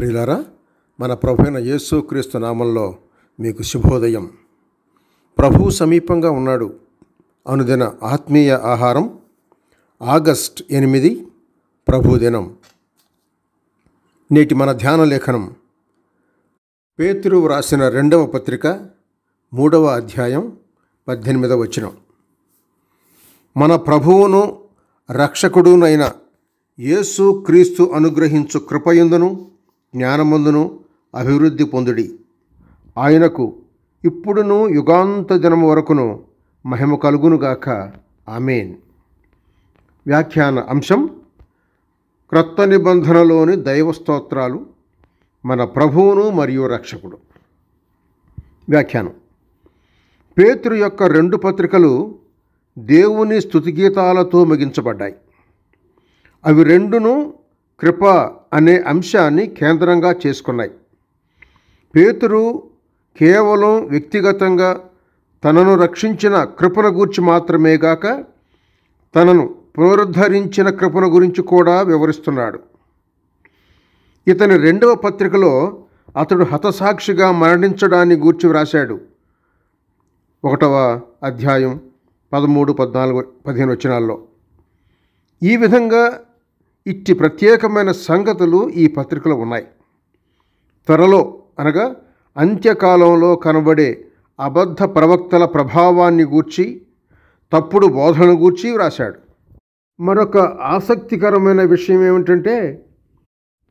ప్రియులారా మన యేసు యేసుక్రీస్తు నామంలో మీకు శుభోదయం ప్రభు సమీపంగా ఉన్నాడు అనుదిన ఆత్మీయ ఆహారం ఆగస్ట్ ఎనిమిది ప్రభుదినం నేటి మన ధ్యాన లేఖనం పేతురు వ్రాసిన రెండవ పత్రిక మూడవ అధ్యాయం పద్దెనిమిదవ వచనం మన ప్రభువును రక్షకుడునైన యేసు క్రీస్తు అనుగ్రహించు కృపయందును జ్ఞానమందును అభివృద్ధి పొందుడి ఆయనకు ఇప్పుడును యుగాంత దినము వరకును మహిమ కలుగునుగాక ఆమెన్ వ్యాఖ్యాన అంశం క్రొత్త నిబంధనలోని దైవ స్తోత్రాలు మన ప్రభువును మరియు రక్షకుడు వ్యాఖ్యానం పేతృ యొక్క రెండు పత్రికలు దేవుని స్థుతిగీతాలతో ముగించబడ్డాయి అవి రెండును కృప అనే అంశాన్ని కేంద్రంగా చేసుకున్నాయి పేతురు కేవలం వ్యక్తిగతంగా తనను రక్షించిన కృపను గూర్చి మాత్రమే గాక తనను పునరుద్ధరించిన కృపను గురించి కూడా వివరిస్తున్నాడు ఇతని రెండవ పత్రికలో అతడు హతసాక్షిగా మరణించడాన్ని గూర్చి వ్రాశాడు ఒకటవ అధ్యాయం పదమూడు పద్నాలుగు పదిహేను వచ్చినాల్లో ఈ విధంగా ఇట్టి ప్రత్యేకమైన సంగతులు ఈ పత్రికలో ఉన్నాయి త్వరలో అనగా అంత్యకాలంలో కనబడే అబద్ధ ప్రవక్తల ప్రభావాన్ని గూర్చి తప్పుడు బోధన గూర్చి వ్రాశాడు మరొక ఆసక్తికరమైన విషయం ఏమిటంటే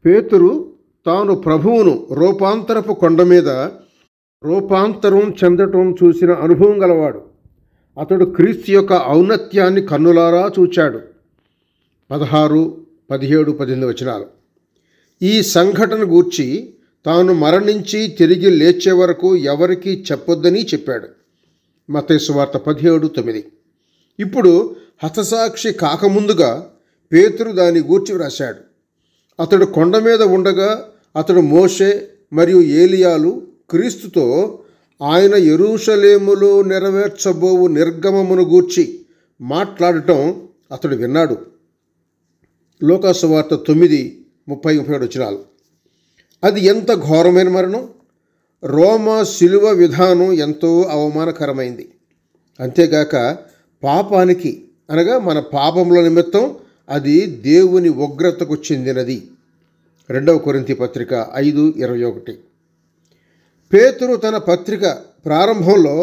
పేతురు తాను ప్రభువును రూపాంతరపు కొండ మీద రూపాంతరం చెందటం చూసిన అనుభవం గలవాడు అతడు క్రీస్తు యొక్క ఔన్నత్యాన్ని కన్నులారా చూచాడు పదహారు పదిహేడు పద్దెనిమిది వచనాలు ఈ సంఘటన గూర్చి తాను మరణించి తిరిగి లేచే వరకు ఎవరికీ చెప్పొద్దని చెప్పాడు వార్త పదిహేడు తొమ్మిది ఇప్పుడు హతసాక్షి కాకముందుగా పేతురు దాని గూర్చి వ్రాశాడు అతడు కొండ మీద ఉండగా అతడు మోషే మరియు ఏలియాలు క్రీస్తుతో ఆయన ఎరుషలేములో నెరవేర్చబోవు నిర్గమమును గూర్చి మాట్లాడటం అతడు విన్నాడు లోకాసువార్త తొమ్మిది ముప్పై ముప్పై ఏడు వచ్చినాలు అది ఎంత ఘోరమైన మరణం రోమా శిలువ విధానం ఎంతో అవమానకరమైంది అంతేగాక పాపానికి అనగా మన పాపముల నిమిత్తం అది దేవుని ఉగ్రతకు చెందినది రెండవ కొరింతి పత్రిక ఐదు ఇరవై ఒకటి పేతురు తన పత్రిక ప్రారంభంలో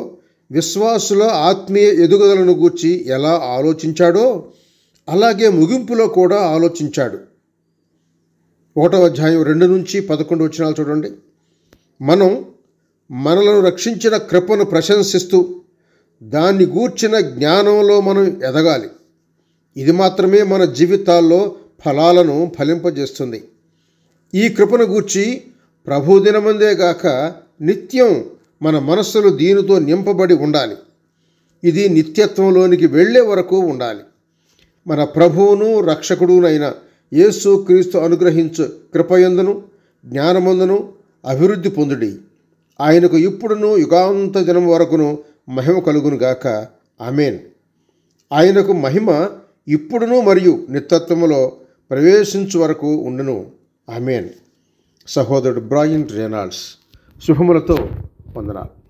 విశ్వాసుల ఆత్మీయ ఎదుగుదలను గూర్చి ఎలా ఆలోచించాడో అలాగే ముగింపులో కూడా ఆలోచించాడు ఒకటో అధ్యాయం రెండు నుంచి పదకొండు వచ్చినాలు చూడండి మనం మనలను రక్షించిన కృపను ప్రశంసిస్తూ దాన్ని గూర్చిన జ్ఞానంలో మనం ఎదగాలి ఇది మాత్రమే మన జీవితాల్లో ఫలాలను ఫలింపజేస్తుంది ఈ కృపను గూర్చి ప్రభుదినమందేగాక గాక నిత్యం మన మనస్సులు దీనితో నింపబడి ఉండాలి ఇది నిత్యత్వంలోనికి వెళ్ళే వరకు ఉండాలి మన ప్రభువును రక్షకుడునైన యేసు క్రీస్తు అనుగ్రహించు కృపయందును జ్ఞానమందును అభివృద్ధి పొందుడి ఆయనకు ఇప్పుడును యుగాంత జనం వరకును మహిమ కలుగునుగాక ఆమెన్ ఆయనకు మహిమ ఇప్పుడును మరియు నిత్యత్వములో ప్రవేశించు వరకు ఉండును ఆమెన్ సహోదరుడు బ్రాయిన్ రెనాల్డ్స్ శుభములతో వందనాలు